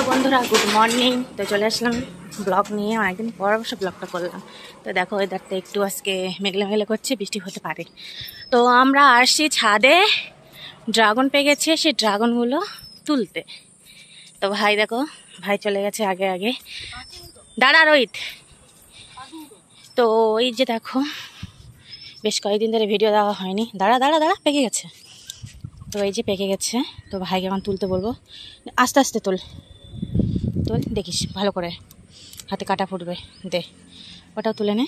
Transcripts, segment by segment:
তো বন্ধুরা good morning তো চলে আসলাম ব্লগ নিয়ে অনেকদিন পর অবশ্য ব্লগটা করলাম তো দেখো ওয়েদারটা একটু আজকে মেঘলা মেঘলে করছে বৃষ্টি হতে পারে তো আমরা আসছি ছাদে ড্রাগন পেয়ে গেছে সেই ড্রাগনগুলো তুলতে তো ভাই দেখো ভাই চলে গেছে আগে আগে দাঁড়া রোহিত তো ওই যে দেখো বেশ কয়েকদিন ধরে ভিডিও দেওয়া হয়নি দাঁড়া দাঁড়া দাঁড়া পেকে গেছে তো এই যে পেকে গেছে তো ভাইকে এখন তুলতে বলবো আস্তে আস্তে তোল তোল দেখিস ভালো করে হাতে কাটা ফুটবে দে ওটাও তুলে নে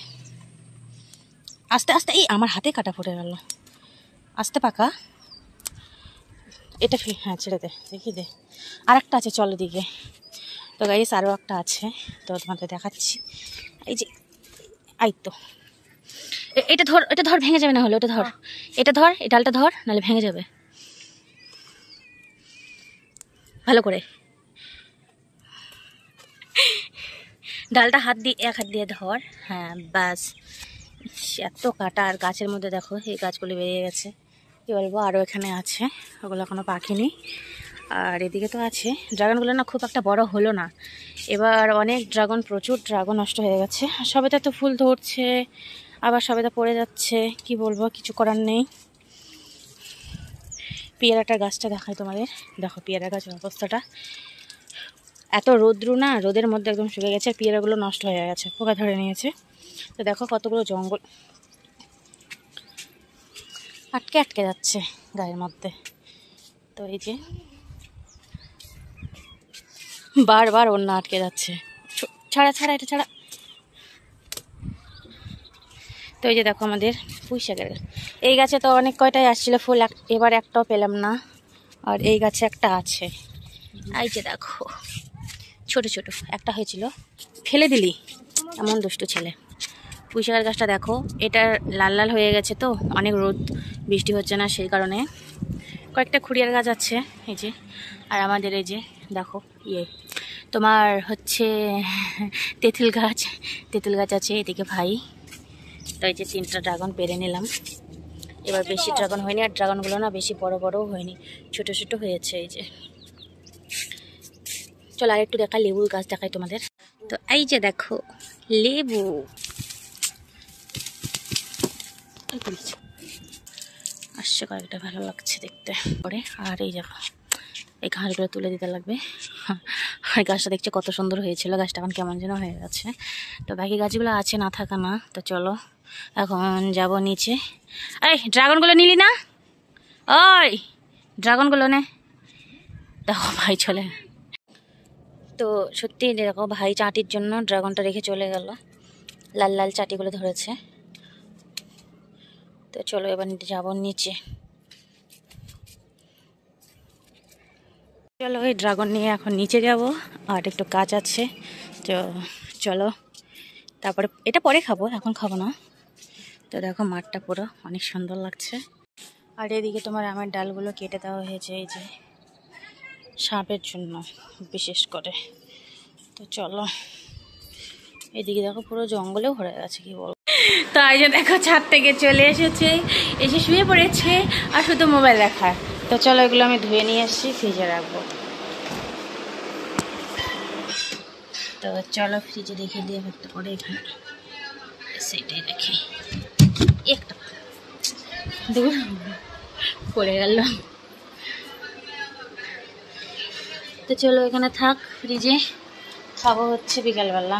আস্তে আস্তে এই আমার হাতে কাটা ফুটে গেল আস্তে পাকা এটা হ্যাঁ ছেড়ে দে দেখি দে আর একটা আছে চল দিকে তো গাইস আরও একটা আছে তো তোমাকে দেখাচ্ছি এই যে আই তো এটা ধর এটা ধর ভেঙে যাবে না হলো ওটা ধর এটা ধর এটা আলটা ধর নাহলে ভেঙে যাবে ভালো করে ডালটা হাত দিয়ে এক হাত দিয়ে ধর হ্যাঁ বাস এত কাটা আর গাছের মধ্যে দেখো এই গাছগুলি বেরিয়ে গেছে কী বলবো আরও এখানে আছে ওগুলো এখনও নেই আর এদিকে তো আছে ড্রাগনগুলো না খুব একটা বড় হলো না এবার অনেক ড্রাগন প্রচুর ড্রাগন নষ্ট হয়ে গেছে আর সবে তো ফুল ধরছে আবার সবেতে পড়ে যাচ্ছে কি বলবো কিছু করার নেই পেয়ারাটার গাছটা দেখায় তোমাদের দেখো পেয়ারা গাছের অবস্থাটা এত রোদ্রু না রোদের মধ্যে একদম শুকে গেছে পিয়ারাগুলো নষ্ট হয়ে গেছে পোকা ধরে নিয়েছে তো দেখো কতগুলো জঙ্গল আটকে আটকে যাচ্ছে গায়ের মধ্যে তো এই যে বারবার অন্য আটকে যাচ্ছে ছাড়া ছাড়া এটা ছাড়া তো এই যে দেখো আমাদের পুঁইশাকের গাছ এই গাছে তো অনেক কয়টাই আসছিল ফুল এক এবার একটাও পেলাম না আর এই গাছে একটা আছে এই যে দেখো ছোট ছোট একটা হয়েছিল ফেলে দিলি এমন দুষ্টু ছেলে পুঁইশাকের গাছটা দেখো এটা লাল লাল হয়ে গেছে তো অনেক রোদ বৃষ্টি হচ্ছে না সেই কারণে কয়েকটা খুঁড়িয়ার গাছ আছে এই যে আর আমাদের এই যে দেখো ইয়ে তোমার হচ্ছে তেঁতুল গাছ তেঁতুল গাছ আছে এদিকে ভাই তো এই যে তিনটা ড্রাগন পেরে নিলাম এবার বেশি ড্রাগন হয়নি আর ড্রাগনগুলো না বেশি বড় বড়ও হয়নি ছোট ছোট হয়েছে এই যে চলো আর একটু দেখা লেবুর গাছ দেখাই তোমাদের তো এই যে দেখো লেবু আসছে কয়েকটা ভালো লাগছে দেখতে পরে আর এই যাবো এই ঘাসগুলো তুলে দিতে লাগবে ওই গাছটা দেখছে কত সুন্দর হয়েছিল গাছটা এখন কেমন যেন হয়ে গেছে তো বাকি গাছগুলো আছে না থাকা না তো চলো এখন যাব নিচে এই ড্রাগনগুলো নিলি না ওই ড্রাগনগুলো নে দেখো ভাই চলে তো সত্যি দেখো ভাই চাটির জন্য ড্রাগনটা রেখে চলে গেল লাল লাল চাটিগুলো ধরেছে তো চলো এবার যাব নিচে চলো এই ড্রাগন নিয়ে এখন নিচে যাব আর একটু কাজ আছে তো চলো তারপরে এটা পরে খাবো এখন খাবো না তো দেখো মাঠটা পুরো অনেক সুন্দর লাগছে আর এদিকে তোমার আমার ডালগুলো কেটে দেওয়া হয়েছে এই যে সাপের জন্য বিশেষ করে তো চলো এদিকে দেখো পুরো জঙ্গলে ভরে গেছে কি বলবো তাই যে দেখো ছাদ থেকে চলে এসেছে এসে শুয়ে পড়েছে আর শুধু মোবাইল দেখা তো চলো এগুলো আমি ধুয়ে নিয়ে এসেছি ফ্রিজে রাখবো তো চলো ফ্রিজে রেখে দিয়ে একটা করে এখানে সেটাই রাখি একটা দূর পড়ে গেল তো চলো এখানে থাক ফ্রিজে খাবো হচ্ছে বিকালবেলা